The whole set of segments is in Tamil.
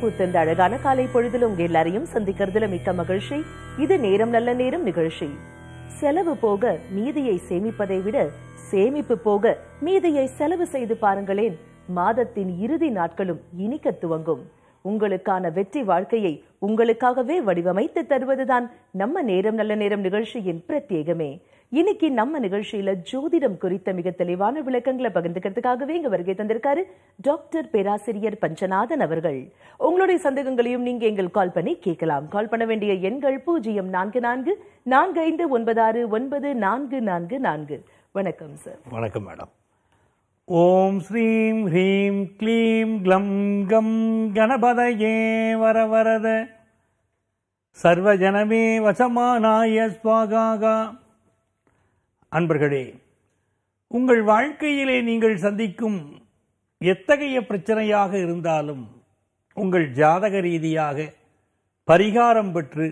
பூத்த இந்த அழகான காலை பொழுதில் உங்க எல்லாரையும் சந்திக்கிறதுல மிக்க மகிழ்ச்சி இது நேரம் நல்ல நேரம் நிகழ்ச்சி செலவு போக மீதியை சேமிப்பதை விட சேமிப்பு போக மீதியை செலவு செய்து பாருங்களேன் மாதத்தின் இறுதி நாட்களும் இனிக்க துவங்கும் உங்களுக்கான வெற்றி வாழ்க்கையை உங்களுக்காகவே வடிவமைத்து தருவதுதான் நம்ம நேரம் நல்ல நேரம் நிகழ்ச்சியின் பிரத்யேகமே இன்னைக்கு நம்ம நிகழ்ச்சியில ஜோதிடம் குறித்த மிக தெளிவான விளக்கங்களை பகிர்ந்துக்கிறதுக்காகவே இங்க வருகை தந்திருக்காரு டாக்டர் பேராசிரியர் பஞ்சநாதன் அவர்கள் உங்களுடைய சந்தேகங்களையும் நீங்க எங்கள் கால் பண்ணி கேட்கலாம் கால் பண்ண வேண்டிய எண்கள் பூஜ்ஜியம் நான்கு நான்கு நான்கு ஐந்து ஒன்பது ஆறு ஒன்பது நான்கு நான்கு நான்கு வணக்கம் சார் வணக்கம் மேடம் ஓம் ஸ்ரீம் ஹ்ரீம் க்ளீம் க்ளம் கம் கணபதயே வரவரத சர்வஜனமே வசமானாய ஸ்வாகா அன்பர்களே உங்கள் வாழ்க்கையிலே நீங்கள் சந்திக்கும் எத்தகைய பிரச்சனையாக இருந்தாலும் உங்கள் ஜாதக ரீதியாக பரிகாரம் பெற்று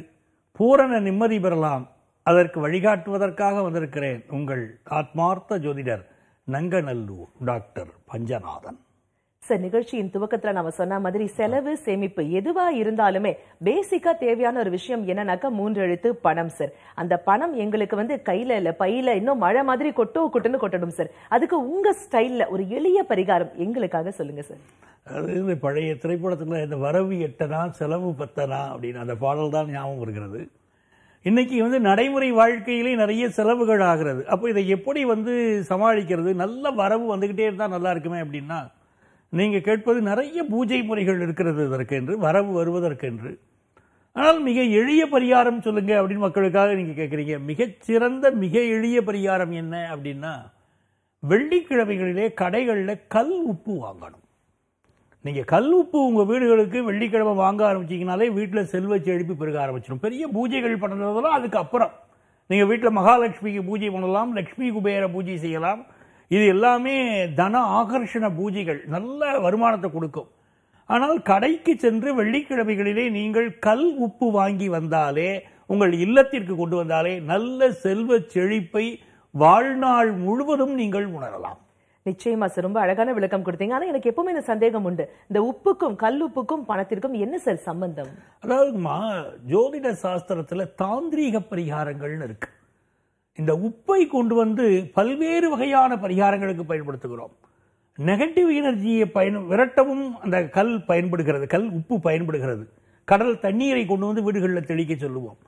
பூரண நிம்மதி பெறலாம் அதற்கு வழிகாட்டுவதற்காக வந்திருக்கிறேன் உங்கள் ஆத்மார்த்த ஜோதிடர் நங்கநல்லூர் டாக்டர் பஞ்சநாதன் சார் நிகழ்ச்சியின் துவக்கத்துல நம்ம சொன்ன மாதிரி செலவு சேமிப்பு எதுவா இருந்தாலுமே பேசிக்கா தேவையான ஒரு விஷயம் என்னன்னாக்கா மூன்று எழுத்து பணம் சார் அந்த பணம் எங்களுக்கு வந்து கையில இல்ல பையில இன்னும் மழை மாதிரி கொட்டோ கொட்டுன்னு கொட்டணும் சார் அதுக்கு உங்க ஸ்டைல்ல ஒரு எளிய பரிகாரம் எங்களுக்காக சொல்லுங்க சார் அது பழைய திரைப்படத்தில் இந்த வரவு எட்டனா செலவு பத்தனா அப்படின்னு அந்த பாடல் தான் ஞாபகம் இருக்கிறது இன்றைக்கி வந்து நடைமுறை வாழ்க்கையிலே நிறைய செலவுகள் ஆகிறது அப்போ இதை எப்படி வந்து சமாளிக்கிறது நல்ல வரவு வந்துக்கிட்டே இருந்தால் நல்லா இருக்குமே அப்படின்னா நீங்கள் கேட்பது நிறைய பூஜை முறைகள் இருக்கிறது இதற்கென்று வரவு வருவதற்கென்று ஆனால் மிக எளிய பரிகாரம் சொல்லுங்கள் அப்படின்னு மக்களுக்காக நீங்கள் கேட்குறீங்க மிகச்சிறந்த மிக எளிய பரிகாரம் என்ன அப்படின்னா வெள்ளிக்கிழமைகளிலே கடைகளில் கல் உப்பு வாங்கணும் நீங்கள் கல் உப்பு உங்கள் வீடுகளுக்கு வெள்ளிக்கிழமை வாங்க ஆரம்பிச்சிங்கனாலே வீட்டில் செல்வ செழிப்பு பெருக ஆரம்பிச்சிடும் பெரிய பூஜைகள் பண்ணுறதெல்லாம் அதுக்கப்புறம் நீங்கள் வீட்டில் மகாலட்சுமிக்கு பூஜை பண்ணலாம் லக்ஷ்மி குபேர பூஜை செய்யலாம் இது எல்லாமே தன ஆகர்ஷண பூஜைகள் நல்ல வருமானத்தை கொடுக்கும் ஆனால் கடைக்கு சென்று வெள்ளிக்கிழமைகளிலே நீங்கள் கல் உப்பு வாங்கி வந்தாலே உங்கள் இல்லத்திற்கு கொண்டு வந்தாலே நல்ல செல்வ செழிப்பை வாழ்நாள் முழுவதும் நீங்கள் உணரலாம் நிச்சயமா சார் ரொம்ப அழகான விளக்கம் கொடுத்தீங்க ஆனா எனக்கு எப்பவுமே இந்த சந்தேகம் உண்டு இந்த உப்புக்கும் கல்லுப்புக்கும் பணத்திற்கும் என்ன சார் சம்பந்தம் அதாவதுமா ஜோதிட சாஸ்திரத்துல தாந்திரீக பரிகாரங்கள்னு இருக்கு இந்த உப்பை கொண்டு வந்து பல்வேறு வகையான பரிகாரங்களுக்கு பயன்படுத்துகிறோம் நெகட்டிவ் எனர்ஜியை பயன் விரட்டவும் அந்த கல் பயன்படுகிறது கல் உப்பு பயன்படுகிறது கடல் தண்ணீரை கொண்டு வந்து வீடுகளில் தெளிக்க சொல்லுவோம்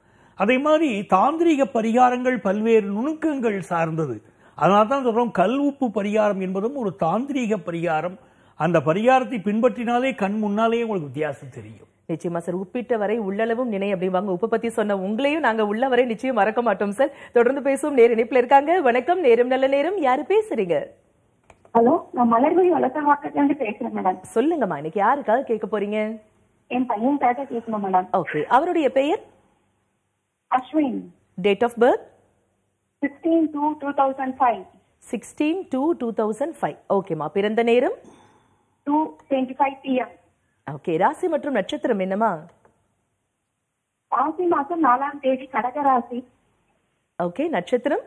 அதே மாதிரி தாந்திரிக பரிகாரங்கள் பல்வேறு நுணுக்கங்கள் சார்ந்தது அதனால தான் சொல்கிறோம் கல் உப்பு பரிகாரம் என்பதும் ஒரு தாந்திரீக பரிகாரம் அந்த பரிகாரத்தை பின்பற்றினாலே கண் முன்னாலே உங்களுக்கு வித்தியாசம் தெரியும் நிச்சயமா சார் உப்பிட்ட வரை உள்ளளவும் நினை அப்படிவாங்க உப்பு பத்தி சொன்ன உங்களையும் நாங்க உள்ள வரை நிச்சயம் மறக்க மாட்டோம் சார் தொடர்ந்து பேசும் நேர் இணைப்புல இருக்காங்க வணக்கம் நேரம் நல்ல நேரம் யாரு பேசுறீங்க ஹலோ நான் மலர்வழி வளர்த்த வாக்கத்திலிருந்து பேசுறேன் மேடம் சொல்லுங்கம்மா இன்னைக்கு யாருக்காக கேட்க போறீங்க என் பையன் கேட்கணும் மேடம் ஓகே அவருடைய பெயர் Ashwin date of birth sixteen two two thousand five sixteen two two thousand five ஓகேம்மா பிறந்த நேரம் two twenty five PM okay ராசி மற்றும் நட்சத்திரம் என்னமா ராசி மாசம் நாலாம் தேதி கடக ராசி ஓகே நட்சத்திரம்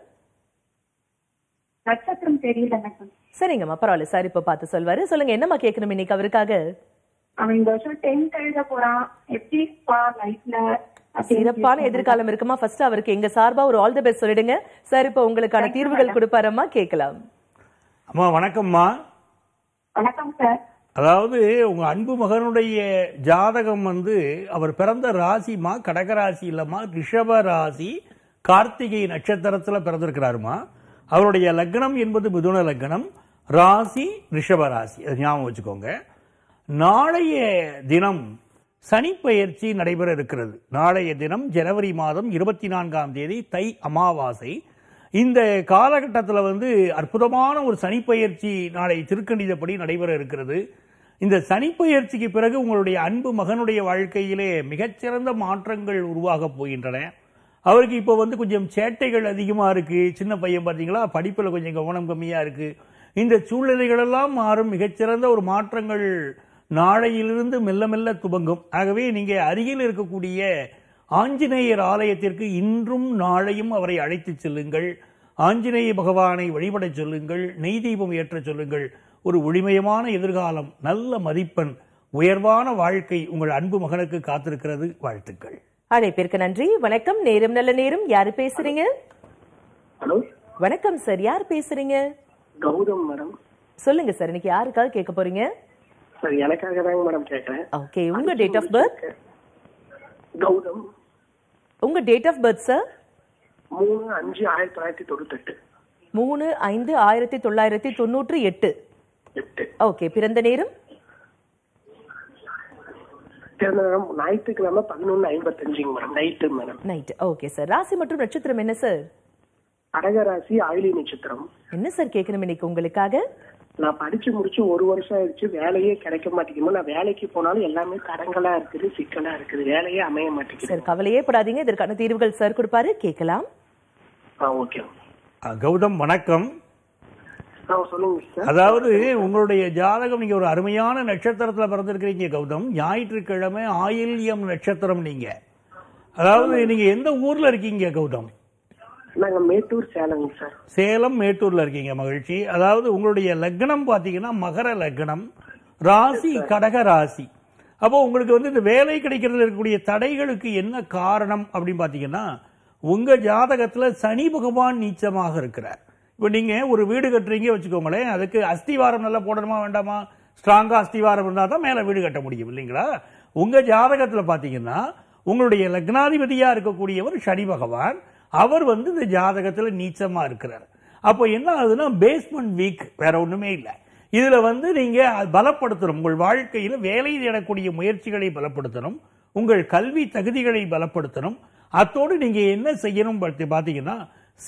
நட்சத்திரம் தெரியல சரிங்கம்மா பரவாயில்ல சார் இப்ப பார்த்து சொல்வாரு சொல்லுங்க என்னம்மா கேட்கணும் இன்னைக்கு அவருக்காக அவன் இந்த வருஷம் டென்த் எழுத போறான் எப்படி லைஃப்ல சிறப்பான எதிர்காலம் இருக்குமா ஃபர்ஸ்ட் அவருக்கு எங்க சார்பா ஒரு ஆல் தி பெஸ்ட் சொல்லிடுங்க சார் இப்ப உங்களுக்கான தீர்வுகள் கொடுப்பாரம்மா கேட்கலாம் அம்மா வணக்கம்மா வணக்கம் சார் அதாவது உங்க அன்பு மகனுடைய ஜாதகம் வந்து அவர் பிறந்த ராசிமா கடகராசி இல்லம்மா ரிஷப ராசி கார்த்திகை நட்சத்திரத்துல பிறந்திருக்கிறாருமா அவருடைய லக்னம் என்பது மிதுன லக்னம் ராசி ரிஷப ராசி அது ஞாபகம் வச்சுக்கோங்க நாளைய தினம் சனிப்பயிற்சி நடைபெற இருக்கிறது நாளைய தினம் ஜனவரி மாதம் இருபத்தி நான்காம் தேதி தை அமாவாசை இந்த காலகட்டத்தில் வந்து அற்புதமான ஒரு சனிப்பயிற்சி நாளை திருக்கணிதப்படி நடைபெற இருக்கிறது இந்த சனிப்பயிற்சிக்கு பிறகு உங்களுடைய அன்பு மகனுடைய வாழ்க்கையிலே மிகச்சிறந்த மாற்றங்கள் உருவாகப் போகின்றன அவருக்கு இப்போ வந்து கொஞ்சம் சேட்டைகள் அதிகமாக இருக்குது சின்ன பையன் பார்த்தீங்களா படிப்பில் கொஞ்சம் கவனம் கம்மியாக இருக்குது இந்த சூழ்நிலைகளெல்லாம் மாறும் மிகச்சிறந்த ஒரு மாற்றங்கள் நாளையிலிருந்து மெல்ல மெல்ல துவங்கும் ஆகவே நீங்கள் அருகில் இருக்கக்கூடிய ஆஞ்சநேயர் ஆலயத்திற்கு இன்றும் நாளையும் அவரை அழைத்து செல்லுங்கள் ஆஞ்சநேய பகவானை வழிபடச் சொல்லுங்கள் நெய் தீபம் ஏற்றச் சொல்லுங்கள் ஒரு ஒளிமயமான எதிர்காலம் நல்ல மதிப்பெண் உயர்வான வாழ்க்கை உங்கள் அன்பு மகனுக்கு காத்திருக்கிறது வாழ்த்துக்கள் அழைப்பிற்கு நன்றி வணக்கம் நேரம் நல்ல நேரம் யாரு பேசுறீங்க ஹலோ வணக்கம் சார் யார் பேசுறீங்க கௌதம் மேடம் சொல்லுங்க சார் இன்னைக்கு யாருக்காக கேட்க போறீங்க சார் எனக்காக தாங்க மேடம் கேட்குறேன் ஓகே உங்க டேட் ஆஃப் பர்த் கௌதம் உங்க டேட் ஆஃப் பர்த் சார் மூணு அஞ்சு ஆயிரத்தி தொள்ளாயிரத்தி தொண்ணூத்தெட்டு மூணு ஐந்து ஆயிரத்தி தொள்ளாயிரத்தி தொண்ணூற்றி எட்டு ஓகே பிறந்த நேரம் பிறந்த ஞாயிற்றுக்கிழமை madam night madam okay sir ராசி மற்றும் நட்சத்திரம் என்ன சார் கேக்கணும் நட்சத்திரம் என்ன சார் கேட்கணும் இன்னைக்கு உங்களுக்காக நான் படிச்சு முடிச்சு ஒரு வருஷம் ஆயிடுச்சு வேலையே கிடைக்க மாட்டேங்குமோ நான் வேலைக்கு போனாலும் எல்லாமே கடங்களா இருக்குது சிக்கலா இருக்குது வேலையே அமைய மாட்டேங்குது சார் கவலையே படாதீங்க இதற்கான தீர்வுகள் சார் கொடுப்பாரு கேட்கலாம் ஓகே கௌதம் வணக்கம் அதாவது உங்களுடைய ஜாதகம் நீங்க ஒரு அருமையான நட்சத்திரத்துல பிறந்திருக்கிறீங்க கௌதம் ஞாயிற்றுக்கிழமை ஆயில்யம் நட்சத்திரம் நீங்க அதாவது நீங்க எந்த ஊர்ல இருக்கீங்க கௌதம் நாங்க மேட்டூர் சேலம் சார் சேலம் மேட்டூர்ல இருக்கீங்க மகிழ்ச்சி அதாவது உங்களுடைய லக்னம் பாத்தீங்கன்னா மகர லக்னம் ராசி கடக ராசி அப்போ உங்களுக்கு வந்து இந்த வேலை கிடைக்கிறது இருக்கக்கூடிய தடைகளுக்கு என்ன காரணம் அப்படின்னு பாத்தீங்கன்னா உங்க ஜாதகத்துல சனி பகவான் நீச்சமாக இருக்கிறார் இப்போ நீங்க ஒரு வீடு கட்டுறீங்க வச்சுக்கோங்களேன் அதுக்கு அஸ்திவாரம் நல்லா போடணுமா வேண்டாமா ஸ்ட்ராங்கா அஸ்திவாரம் இருந்தா தான் மேல வீடு கட்ட முடியும் இல்லைங்களா உங்க ஜாதகத்துல பாத்தீங்கன்னா உங்களுடைய லக்னாதிபதியா இருக்கக்கூடியவர் சனி பகவான் அவர் வந்து இந்த ஜாதகத்தில் நீச்சமாக இருக்கிறார் அப்போ என்ன ஆகுதுன்னா பேஸ்மெண்ட் வீக் வேற ஒன்றுமே இல்லை இதில் வந்து நீங்கள் பலப்படுத்தணும் உங்கள் வாழ்க்கையில் வேலை தேடக்கூடிய முயற்சிகளை பலப்படுத்தணும் உங்கள் கல்வி தகுதிகளை பலப்படுத்தணும் அத்தோடு நீங்கள் என்ன செய்யணும் பார்த்தீங்கன்னா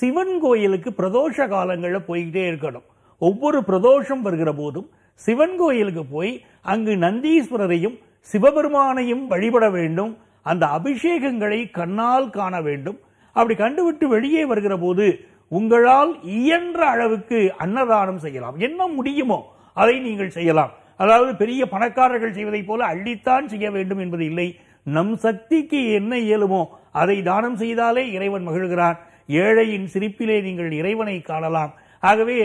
சிவன் கோயிலுக்கு பிரதோஷ காலங்களில் போய்கிட்டே இருக்கணும் ஒவ்வொரு பிரதோஷம் வருகிற போதும் சிவன் கோயிலுக்கு போய் அங்கு நந்தீஸ்வரரையும் சிவபெருமானையும் வழிபட வேண்டும் அந்த அபிஷேகங்களை கண்ணால் காண வேண்டும் அப்படி கண்டுவிட்டு வெளியே வருகிற போது உங்களால் இயன்ற அளவுக்கு அன்னதானம் செய்யலாம் என்ன முடியுமோ அதை நீங்கள் செய்யலாம் அதாவது பெரிய பணக்காரர்கள் செய்வதைப் போல அள்ளித்தான் செய்ய வேண்டும் என்பது இல்லை நம் சக்திக்கு என்ன இயலுமோ அதை தானம் செய்தாலே இறைவன் மகிழ்கிறான் ஏழையின் சிரிப்பிலே நீங்கள் இறைவனை காணலாம் ஆகவே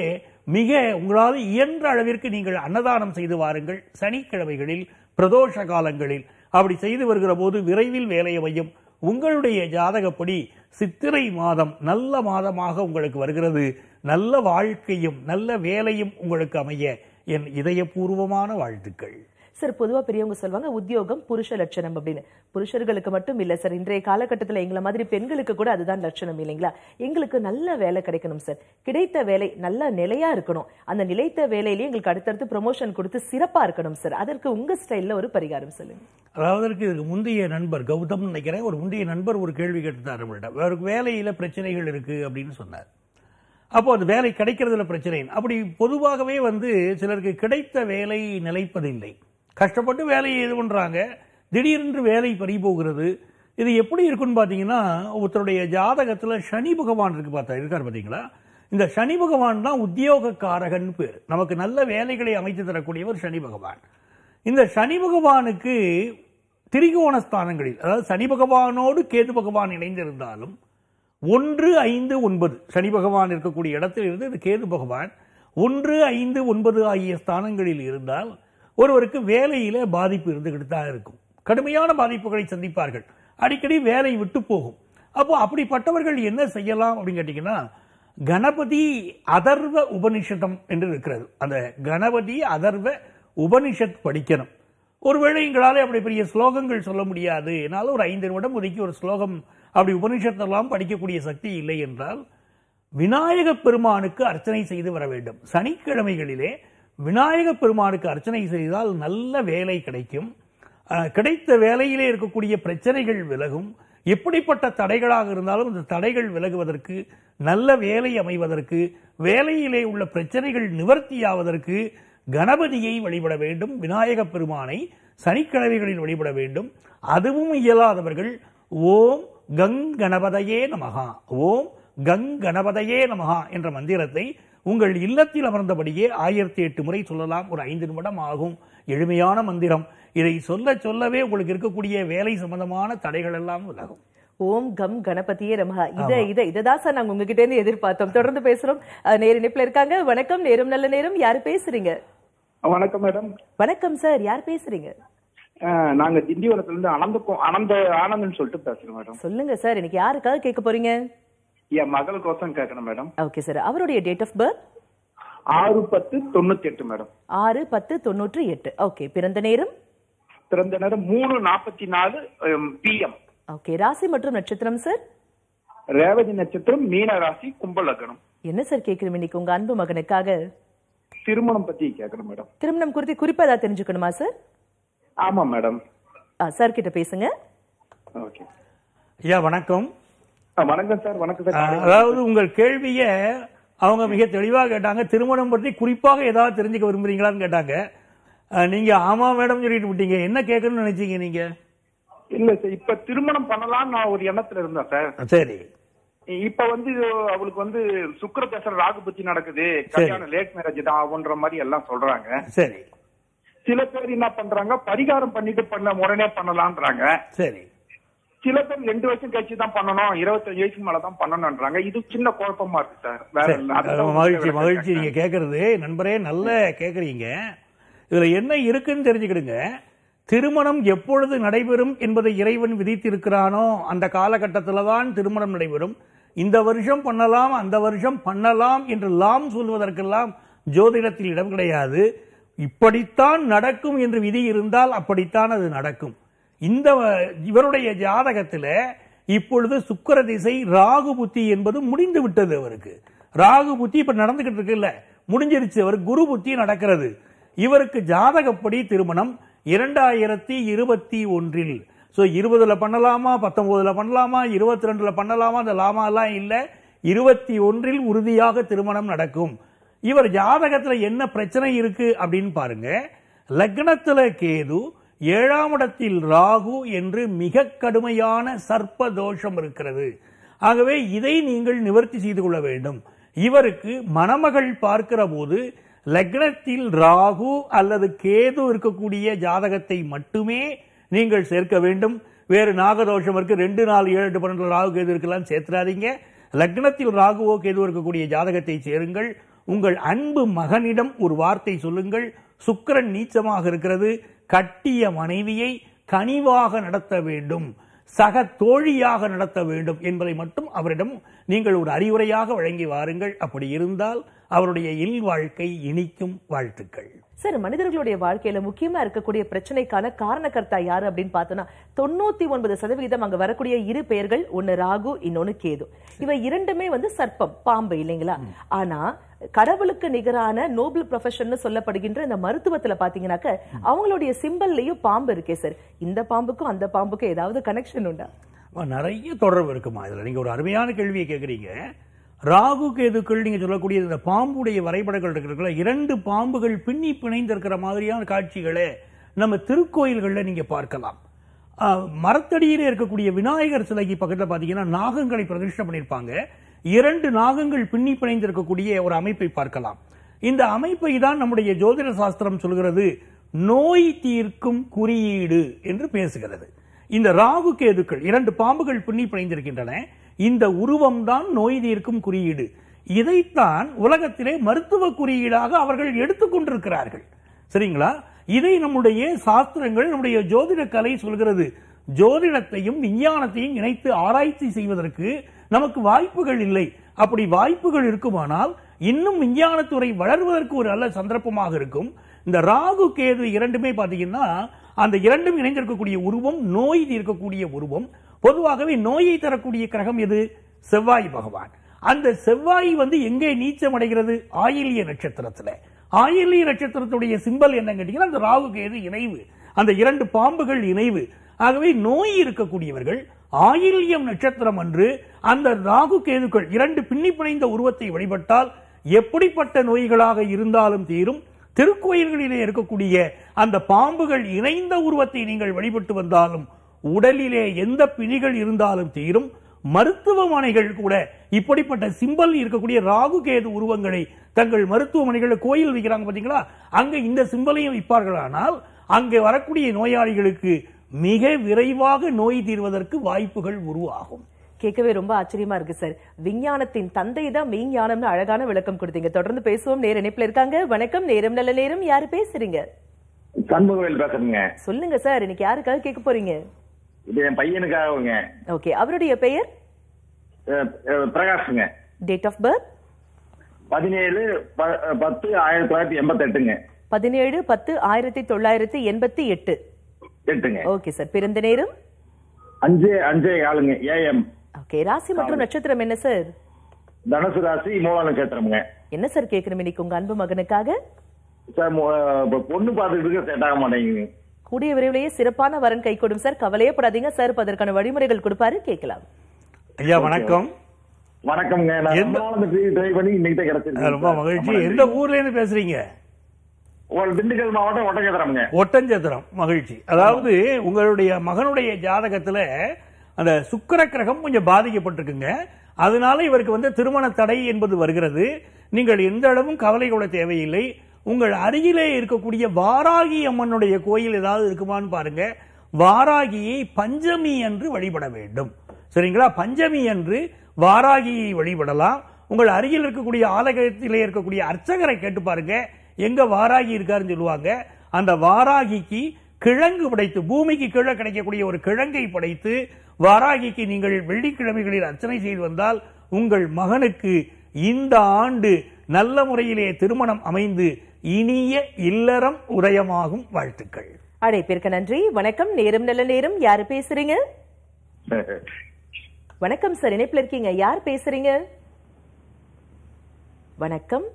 மிக உங்களால் இயன்ற அளவிற்கு நீங்கள் அன்னதானம் செய்து வாருங்கள் சனிக்கிழமைகளில் பிரதோஷ காலங்களில் அப்படி செய்து வருகிற போது விரைவில் வேலையமையும் உங்களுடைய ஜாதகப்படி சித்திரை மாதம் நல்ல மாதமாக உங்களுக்கு வருகிறது நல்ல வாழ்க்கையும் நல்ல வேலையும் உங்களுக்கு அமைய என் இதயபூர்வமான வாழ்த்துக்கள் சார் பொதுவாக பெரியவங்க சொல்லுவாங்க உத்தியோகம் புருஷ லட்சணம் அப்படின்னு புருஷர்களுக்கு மட்டும் இல்லை சார் இன்றைய காலகட்டத்தில் எங்களை மாதிரி பெண்களுக்கு கூட அதுதான் லட்சணம் இல்லைங்களா எங்களுக்கு நல்ல வேலை கிடைக்கணும் சார் கிடைத்த வேலை நல்ல நிலையா இருக்கணும் அந்த நிலைத்த வேலையிலேயே எங்களுக்கு அடுத்தடுத்து ப்ரொமோஷன் கொடுத்து சிறப்பாக இருக்கணும் சார் அதற்கு உங்கள் ஸ்டைலில் ஒரு பரிகாரம் சொல்லுங்க அதாவது இதுக்கு முந்தைய நண்பர் கௌதம் நினைக்கிறேன் ஒரு முந்தைய நண்பர் ஒரு கேள்வி கேட்டுட்டார் நம்மள்கிட்ட அவருக்கு வேலையில் பிரச்சனைகள் இருக்குது அப்படின்னு சொன்னார் அப்போ அது வேலை கிடைக்கிறதுல பிரச்சனை அப்படி பொதுவாகவே வந்து சிலருக்கு கிடைத்த வேலை நிலைப்பதில்லை கஷ்டப்பட்டு வேலையை இது பண்ணுறாங்க திடீரென்று வேலை பறி போகிறது இது எப்படி இருக்குன்னு பார்த்தீங்கன்னா ஒருத்தருடைய ஜாதகத்தில் சனி பகவான் இருக்கு பார்த்தா இருக்கார் பார்த்தீங்களா இந்த சனி பகவான் தான் உத்தியோகக்காரகன் பேர் நமக்கு நல்ல வேலைகளை அமைத்து தரக்கூடியவர் சனி பகவான் இந்த சனி பகவானுக்கு திரிகோண ஸ்தானங்களில் அதாவது சனி பகவானோடு கேது பகவான் இணைந்திருந்தாலும் ஒன்று ஐந்து ஒன்பது சனி பகவான் இருக்கக்கூடிய இடத்தில் இருந்து இது கேது பகவான் ஒன்று ஐந்து ஒன்பது ஆகிய ஸ்தானங்களில் இருந்தால் ஒருவருக்கு வேலையில் பாதிப்பு இருந்துக்கிட்டு தான் இருக்கும் கடுமையான பாதிப்புகளை சந்திப்பார்கள் அடிக்கடி வேலை விட்டு போகும் அப்போ அப்படிப்பட்டவர்கள் என்ன செய்யலாம் அப்படின்னு கேட்டீங்கன்னா கணபதி அதர்வ உபனிஷதம் என்று இருக்கிறது அந்த கணபதி அதர்வ உபனிஷத் படிக்கணும் ஒருவேளை எங்களால் அப்படி பெரிய ஸ்லோகங்கள் சொல்ல முடியாது என்னால் ஒரு ஐந்து நிமிடம் ஒதுக்கி ஒரு ஸ்லோகம் அப்படி உபனிஷத்தெல்லாம் படிக்கக்கூடிய சக்தி இல்லை என்றால் விநாயக பெருமானுக்கு அர்ச்சனை செய்து வர வேண்டும் சனிக்கிழமைகளிலே விநாயகப் பெருமானுக்கு அர்ச்சனை செய்தால் நல்ல வேலை கிடைக்கும் கிடைத்த வேலையிலே இருக்கக்கூடிய பிரச்சனைகள் விலகும் எப்படிப்பட்ட தடைகளாக இருந்தாலும் இந்த தடைகள் விலகுவதற்கு நல்ல வேலை அமைவதற்கு வேலையிலே உள்ள பிரச்சனைகள் நிவர்த்தியாவதற்கு கணபதியை வழிபட வேண்டும் விநாயக பெருமானை சனிக்கிழமைகளில் வழிபட வேண்டும் அதுவும் இயலாதவர்கள் ஓம் கங் கணபதையே நமகா ஓம் கங் கணபதையே நமகா என்ற மந்திரத்தை உங்கள் இல்லத்தில் அமர்ந்தபடியே ஆயிரத்தி எட்டு முறை சொல்லலாம் ஒரு ஐந்து நிமிடம் ஆகும் எளிமையான மந்திரம் இதை சொல்ல சொல்லவே உங்களுக்கு இருக்கக்கூடிய வேலை சம்பந்தமான தடைகள் எல்லாம் விலகும் ஓம் கம் கணபதியே நமஹா இதை இதை இதை தான் சார் நாங்கள் உங்ககிட்ட இருந்து எதிர்பார்த்தோம் தொடர்ந்து பேசுறோம் நேர் இணைப்பில் இருக்காங்க வணக்கம் நேரம் நல்ல நேரம் யார் பேசுறீங்க வணக்கம் மேடம் வணக்கம் சார் யார் பேசுறீங்க நாங்க திண்டிவனத்துல இருந்து அனந்த அனந்த ஆனந்த் சொல்லிட்டு பேசுறோம் மேடம் சொல்லுங்க சார் இன்னைக்கு யாருக்காக கேட்க போறீங்க యా మగల కోసం కేకడం మేడం ఓకే సార్ அவருடைய டேட் ஆஃப் பர்த் ஆறு பத்து தொண்ணூத்தி எட்டு மேடம் ஆறு பத்து தொண்ணூற்றி எட்டு ஓகே பிறந்த நேரம் பிறந்த நேரம் மூணு நாற்பத்தி நாலு பிஎம் ஓகே ராசி மற்றும் நட்சத்திரம் சார் ரேவதி நட்சத்திரம் மீன ராசி கும்ப என்ன சார் கேக்குறோம் இன்னைக்கு உங்க அன்பு மகனுக்காக திருமணம் பத்தி கேட்கணும் மேடம் திருமணம் குறித்து குறிப்பா ஏதாவது தெரிஞ்சுக்கணுமா சார் ஆமா மேடம் சார் கிட்ட பேசுங்க ஓகே ஐயா வணக்கம் வணக்கம் சார் வணக்கம் சார் அதாவது உங்கள் கேள்விய அவங்க மிக தெளிவாக கேட்டாங்க திருமணம் பற்றி குறிப்பாக ஏதாவது தெரிஞ்சுக்க விரும்புறீங்களான்னு கேட்டாங்க நீங்க ஆமா மேடம் சொல்லிட்டு விட்டீங்க என்ன கேட்கணும்னு நினைச்சீங்க நீங்க இல்ல சார் இப்ப திருமணம் பண்ணலாம் நான் ஒரு எண்ணத்துல இருந்தேன் சார் சரி இப்ப வந்து அவளுக்கு வந்து சுக்கர தசர ராகு பத்தி நடக்குது கல்யாணம் லேட் மேரேஜ் தான் ஆகுன்ற மாதிரி எல்லாம் சொல்றாங்க சரி சில பேர் என்ன பண்றாங்க பரிகாரம் பண்ணிட்டு பண்ண உடனே பண்ணலாம்ன்றாங்க சரி சில பேர் ரெண்டு வருஷம் கழிச்சு தான் பண்ணணும் இருபத்தஞ்சு வயசுக்கு மேலதான் பண்ணணும்ன்றாங்க இது சின்ன குழப்பமா இருக்கு சார் வேற மகிழ்ச்சி மகிழ்ச்சி நீங்க கேக்குறது நண்பரே நல்ல கேக்குறீங்க இதுல என்ன இருக்குன்னு தெரிஞ்சுக்கிடுங்க திருமணம் எப்பொழுது நடைபெறும் என்பதை இறைவன் விதித்திருக்கிறானோ அந்த காலகட்டத்தில் தான் திருமணம் நடைபெறும் இந்த வருஷம் பண்ணலாம் அந்த வருஷம் பண்ணலாம் என்று லாம் சொல்வதற்கெல்லாம் ஜோதிடத்தில் இடம் கிடையாது இப்படித்தான் நடக்கும் என்று விதி இருந்தால் அப்படித்தான் அது நடக்கும் இந்த இவருடைய ஜாதகத்தில் இப்பொழுது சுக்கர திசை ராகு புத்தி என்பது முடிந்து விட்டது அவருக்கு ராகு புத்தி இப்ப நடந்துகிட்டு இருக்குல்ல முடிஞ்சிருச்சு அவர் குரு புத்தி நடக்கிறது இவருக்கு ஜாதகப்படி திருமணம் இரண்டாயிரத்தி இருபத்தி ஒன்றில் ஸோ இருபதுல பண்ணலாமா பத்தொன்பதுல பண்ணலாமா இருபத்தி ரெண்டுல பண்ணலாமா அந்த லாமாலாம் இல்லை இருபத்தி ஒன்றில் உறுதியாக திருமணம் நடக்கும் இவர் ஜாதகத்தில் என்ன பிரச்சனை இருக்கு அப்படின்னு பாருங்க லக்னத்தில் கேது ஏழாம் இடத்தில் ராகு என்று மிக கடுமையான சர்ப்ப தோஷம் இருக்கிறது ஆகவே இதை நீங்கள் நிவர்த்தி செய்து கொள்ள வேண்டும் இவருக்கு மணமகள் பார்க்கிற போது லக்னத்தில் ராகு அல்லது கேது இருக்கக்கூடிய ஜாதகத்தை மட்டுமே நீங்கள் சேர்க்க வேண்டும் வேறு நாகதோஷம் இருக்கு ரெண்டு நாள் ஏழு எட்டு பன்னெண்டு ராகு கேது இருக்கலாம் சேர்த்துறாதீங்க லக்னத்தில் ராகுவோ கேது இருக்கக்கூடிய ஜாதகத்தை சேருங்கள் உங்கள் அன்பு மகனிடம் ஒரு வார்த்தை சொல்லுங்கள் சுக்கரன் நீச்சமாக இருக்கிறது கட்டிய மனைவியை கனிவாக நடத்த வேண்டும் சக தோழியாக நடத்த வேண்டும் என்பதை மட்டும் அவரிடம் நீங்கள் ஒரு அறிவுரையாக வழங்கி வாருங்கள் அப்படி இருந்தால் அவருடைய இல் வாழ்க்கை இனிக்கும் வாழ்த்துக்கள் சார் மனிதர்களுடைய வாழ்க்கையில முக்கியமா இருக்கக்கூடிய பிரச்சனைக்கான காரணக்கர்த்தா யாரு அப்படின்னு பார்த்தோன்னா தொண்ணூத்தி ஒன்பது சதவிகிதம் அங்க வரக்கூடிய இரு பெயர்கள் ஒன்னு ராகு இன்னொன்னு கேது இவை இரண்டுமே வந்து சர்ப்பம் பாம்பு இல்லைங்களா ஆனா கடவுளுக்கு நிகரான நோபல் ப்ரொஃபஷன் சொல்லப்படுகின்ற இந்த மருத்துவத்துல பாத்தீங்கன்னாக்க அவங்களுடைய சிம்பல்லையும் பாம்பு இருக்கே சார் இந்த பாம்புக்கும் அந்த பாம்புக்கும் ஏதாவது கனெக்ஷன் உண்டா நிறைய தொடர்பு இருக்குமா இதுல நீங்க ஒரு அருமையான கேள்வியை கேக்குறீங்க ராகு கேதுக்கள் நீங்கள் சொல்லக்கூடிய இந்த பாம்புடைய வரைபடங்கள் இருக்கிறதுல இரண்டு பாம்புகள் பின்னி பிணைந்திருக்கிற மாதிரியான காட்சிகளை நம்ம திருக்கோயில்களில் நீங்கள் பார்க்கலாம் மரத்தடியில் இருக்கக்கூடிய விநாயகர் சிலைக்கு பக்கத்தில் பார்த்தீங்கன்னா நாகங்களை பிரதிஷ்டம் பண்ணியிருப்பாங்க இரண்டு நாகங்கள் பின்னி பிணைந்திருக்கக்கூடிய ஒரு அமைப்பை பார்க்கலாம் இந்த அமைப்பை தான் நம்முடைய ஜோதிட சாஸ்திரம் சொல்கிறது நோய் தீர்க்கும் குறியீடு என்று பேசுகிறது இந்த ராகு கேதுக்கள் இரண்டு பாம்புகள் புண்ணி பிணைந்திருக்கின்றன இந்த உருவம் தான் நோய் தீர்க்கும் குறியீடு இதைத்தான் உலகத்திலே மருத்துவ குறியீடாக அவர்கள் எடுத்துக்கொண்டிருக்கிறார்கள் சரிங்களா இதை நம்முடைய சாஸ்திரங்கள் நம்முடைய ஜோதிட கலை சொல்கிறது ஜோதிடத்தையும் விஞ்ஞானத்தையும் இணைத்து ஆராய்ச்சி செய்வதற்கு நமக்கு வாய்ப்புகள் இல்லை அப்படி வாய்ப்புகள் இருக்குமானால் இன்னும் விஞ்ஞானத்துறை வளர்வதற்கு ஒரு நல்ல சந்தர்ப்பமாக இருக்கும் இந்த ராகு கேது இரண்டுமே பார்த்தீங்கன்னா அந்த இரண்டும் இணைந்திருக்கக்கூடிய உருவம் நோய் தீர்க்கக்கூடிய உருவம் பொதுவாகவே நோயை தரக்கூடிய கிரகம் எது செவ்வாய் பகவான் அந்த செவ்வாய் வந்து எங்கே நீச்சம் அடைகிறது ஆயிலிய நட்சத்திரத்தில் ஆயிலிய நட்சத்திரத்துடைய சிம்பல் என்னன்னு கேட்டீங்கன்னா அந்த ராவுக்கு எது இணைவு அந்த இரண்டு பாம்புகள் இணைவு ஆகவே நோய் இருக்கக்கூடியவர்கள் ஆயில்யம் நட்சத்திரம் அன்று அந்த ராகு கேதுக்கள் இரண்டு பின்னி பிணைந்த உருவத்தை வழிபட்டால் எப்படிப்பட்ட நோய்களாக இருந்தாலும் தீரும் திருக்கோயில்களிலே இருக்கக்கூடிய அந்த பாம்புகள் இணைந்த உருவத்தை நீங்கள் வழிபட்டு வந்தாலும் உடலிலே எந்த பிணிகள் இருந்தாலும் தீரும் மருத்துவமனைகள் கூட இப்படிப்பட்ட சிம்பல் இருக்கக்கூடிய ராகு கேது உருவங்களை தங்கள் மருத்துவமனைகளில் கோயில் வைக்கிறாங்க பார்த்தீங்களா அங்க இந்த சிம்பலையும் விற்பார்களானால் அங்கே வரக்கூடிய நோயாளிகளுக்கு மிக விரைவாக நோய் தீர்வதற்கு வாய்ப்புகள் உருவாகும் கேட்கவே ரொம்ப ஆச்சரியமா இருக்கு சார் விஞ்ஞானத்தின் தந்தை தான் மெய்ஞானம்னு அழகான விளக்கம் கொடுத்தீங்க தொடர்ந்து பேசுவோம் நேர இணைப்புல இருக்காங்க வணக்கம் நேரம் நல்ல நேரம் யாரு பேசுறீங்க சண்முகவேல் பேசுறீங்க சொல்லுங்க சார் இன்னைக்கு யாருக்காக கேட்க போறீங்க இது என் பையனுக்காகங்க ஓகே அவருடைய பெயர் பிரகாஷ்ங்க டேட் ஆஃப் பர்த் பதினேழு பத்து ஆயிரத்தி தொள்ளாயிரத்தி எண்பத்தி எட்டுங்க பதினேழு பத்து ஆயிரத்தி தொள்ளாயிரத்தி எண்பத்தி எட்டு எட்டுங்க ஓகே சார் பிறந்த நேரம் அஞ்சு அஞ்சே காலுங்க ஏஎம் ஓகே ராசி மற்றும் நட்சத்திரம் என்ன சார் தனுசு ராசி மூலம் நட்சத்திரம்ங்க என்ன சார் கேட்கணும் இன்னைக்கு உங்க அன்பு மகனுக்காக சார் பொண்ணு பார்த்துட்டு செட் ஆக மாட்டேங்குது கூடிய விரைவிலேயே சிறப்பான வரன் கை கொடும் சார் கவலையே படாதீங்க சார் அதற்கான வழிமுறைகள் கொடுப்பாரு கேட்கலாம் ஐயா வணக்கம் வணக்கம்ங்க ரொம்ப மகிழ்ச்சி எந்த ஊர்ல இருந்து பேசுறீங்க திண்டுக்கல் மாவட்டம் ஒட்டஞ்சத்திரம்ங்க ஒட்டஞ்சத்திரம் மகிழ்ச்சி அதாவது உங்களுடைய மகனுடைய ஜாதகத்துல அந்த சுக்கர கிரகம் கொஞ்சம் பாதிக்கப்பட்டிருக்குங்க அதனால இவருக்கு வந்து திருமண தடை என்பது வருகிறது நீங்கள் எந்த அளவும் கவலை கூட தேவையில்லை உங்கள் அருகிலே இருக்கக்கூடிய வாராகி அம்மனுடைய கோயில் ஏதாவது இருக்குமான்னு பாருங்க வாராகியை பஞ்சமி என்று வழிபட வேண்டும் சரிங்களா பஞ்சமி என்று வாராகியை வழிபடலாம் உங்கள் அருகில் இருக்கக்கூடிய ஆலகத்திலே இருக்கக்கூடிய அர்ச்சகரை கேட்டு பாருங்க எங்க வாராகி இருக்காருன்னு சொல்லுவாங்க அந்த வாராகிக்கு கிழங்கு படைத்து பூமிக்கு கீழே கிடைக்கக்கூடிய ஒரு கிழங்கை படைத்து வாராகிக்கு நீங்கள் வெள்ளிக்கிழமைகளில் அர்ச்சனை செய்து வந்தால் உங்கள் மகனுக்கு இந்த ஆண்டு நல்ல முறையிலே திருமணம் அமைந்து இனிய இல்லறம் உதயமாகும் வாழ்த்துக்கள் அழைப்பிற்கு நன்றி வணக்கம் நேரம் நல்ல நேரம் யாரு பேசுறீங்க வணக்கம் சார் இணைப்பில் இருக்கீங்க யார் பேசுறீங்க வணக்கம்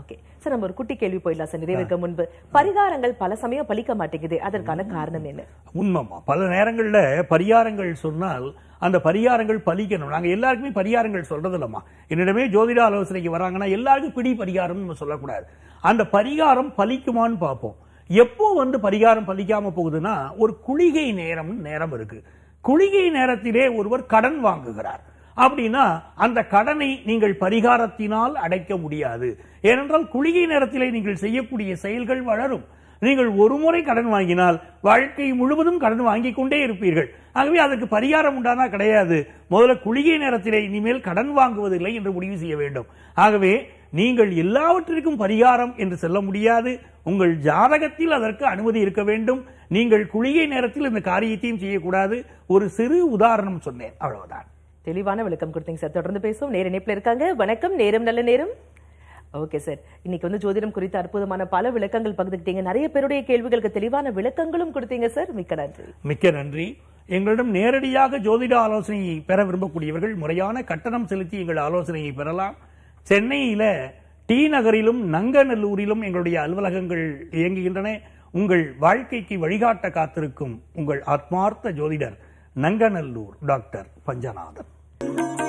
ஓகே சார் நம்ம ஒரு குட்டி கேள்வி போயிடலாம் சார் நிறைவேற்க முன்பு பரிகாரங்கள் பல சமயம் பலிக்க மாட்டேங்குது அதற்கான காரணம் என்ன உண்மைமா பல நேரங்கள்ல பரிகாரங்கள் சொன்னால் அந்த பரிகாரங்கள் பலிக்கணும் நாங்கள் எல்லாருக்குமே பரிகாரங்கள் சொல்றது இல்லம்மா என்னிடமே ஜோதிட ஆலோசனைக்கு வராங்கன்னா எல்லாருக்கும் பிடி பரிகாரம் நம்ம சொல்லக்கூடாது அந்த பரிகாரம் பலிக்குமான்னு பார்ப்போம் எப்போ வந்து பரிகாரம் பலிக்காம போகுதுன்னா ஒரு குளிகை நேரம் நேரம் இருக்கு குளிகை நேரத்திலே ஒருவர் கடன் வாங்குகிறார் அப்படின்னா அந்த கடனை நீங்கள் பரிகாரத்தினால் அடைக்க முடியாது ஏனென்றால் குளிகை நேரத்திலே நீங்கள் செய்யக்கூடிய செயல்கள் வளரும் நீங்கள் ஒரு முறை கடன் வாங்கினால் வாழ்க்கை முழுவதும் கடன் வாங்கி கொண்டே இருப்பீர்கள் ஆகவே அதற்கு பரிகாரம் உண்டானா கிடையாது முதல்ல குளிகை நேரத்திலே இனிமேல் கடன் வாங்குவதில்லை என்று முடிவு செய்ய வேண்டும் ஆகவே நீங்கள் எல்லாவற்றிற்கும் பரிகாரம் என்று சொல்ல முடியாது உங்கள் ஜாதகத்தில் அதற்கு அனுமதி இருக்க வேண்டும் நீங்கள் குளிகை நேரத்தில் இந்த காரியத்தையும் செய்யக்கூடாது ஒரு சிறு உதாரணம் சொன்னேன் அவ்வளவுதான் தெளிவான விளக்கம் கொடுத்தீங்க சார் தொடர்ந்து பேசுவோம் நேர இணைப்பில் இருக்காங்க வணக்கம் நேரம் நல்ல நேரம் ஓகே சார் இன்னைக்கு வந்து ஜோதிடம் குறித்த அற்புதமான பல விளக்கங்கள் பகிர்ந்துக்கிட்டீங்க நிறைய பேருடைய கேள்விகளுக்கு தெளிவான விளக்கங்களும் கொடுத்தீங்க சார் மிக்க நன்றி மிக்க நன்றி எங்களிடம் நேரடியாக ஜோதிட ஆலோசனையை பெற விரும்பக்கூடியவர்கள் முறையான கட்டணம் செலுத்தி எங்கள் ஆலோசனையை பெறலாம் சென்னையில டி நகரிலும் நங்கநல்லூரிலும் எங்களுடைய அலுவலகங்கள் இயங்குகின்றன உங்கள் வாழ்க்கைக்கு வழிகாட்ட காத்திருக்கும் உங்கள் ஆத்மார்த்த ஜோதிடர் நங்கநல்லூர் டாக்டர் பஞ்சநாதன்